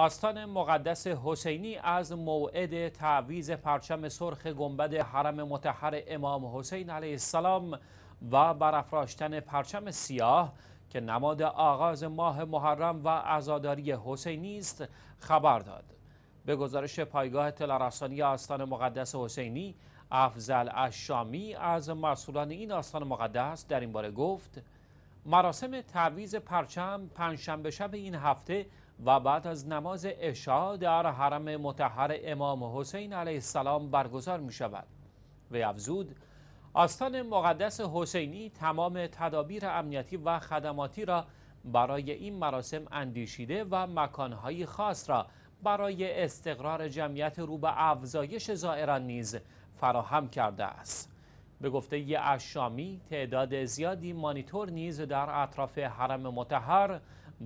آستان مقدس حسینی از موعد تعویز پرچم سرخ گنبد حرم متحر امام حسین علیه السلام و برافراشتن پرچم سیاه که نماد آغاز ماه محرم و عزاداری حسینی است خبر داد به گزارش پایگاه تلارسانی آستان مقدس حسینی افضل اشامی از مسئولان این آستان مقدس در این باره گفت مراسم تعویز پرچم پنجشنبه شب این هفته و بعد از نماز عشا در حرم متحر امام حسین علیه السلام برگزار می شود و افزود آستان مقدس حسینی تمام تدابیر امنیتی و خدماتی را برای این مراسم اندیشیده و مکانهای خاص را برای استقرار جمعیت رو به افزایش زائران نیز فراهم کرده است به گفته اشامی تعداد زیادی مانیتور نیز در اطراف حرم متحر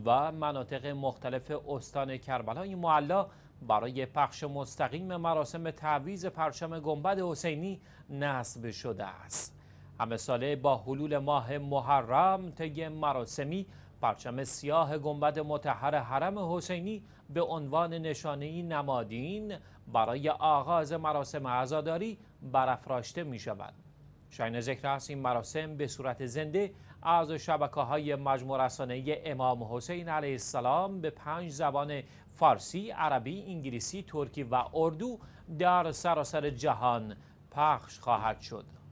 و مناطق مختلف استان کربلای معلا برای پخش مستقیم مراسم تعویز پرچم گنبد حسینی نصب شده است همه ساله با حلول ماه محرم طی مراسمی پرچم سیاه گنبد متحر حرم حسینی به عنوان نشانه نمادین برای آغاز مراسم عزاداری برافراشته می شود. شاین ذکر است این مراسم به صورت زنده از شبکه های مجموع امام حسین علیه السلام به پنج زبان فارسی، عربی، انگلیسی، ترکی و اردو در سراسر جهان پخش خواهد شد.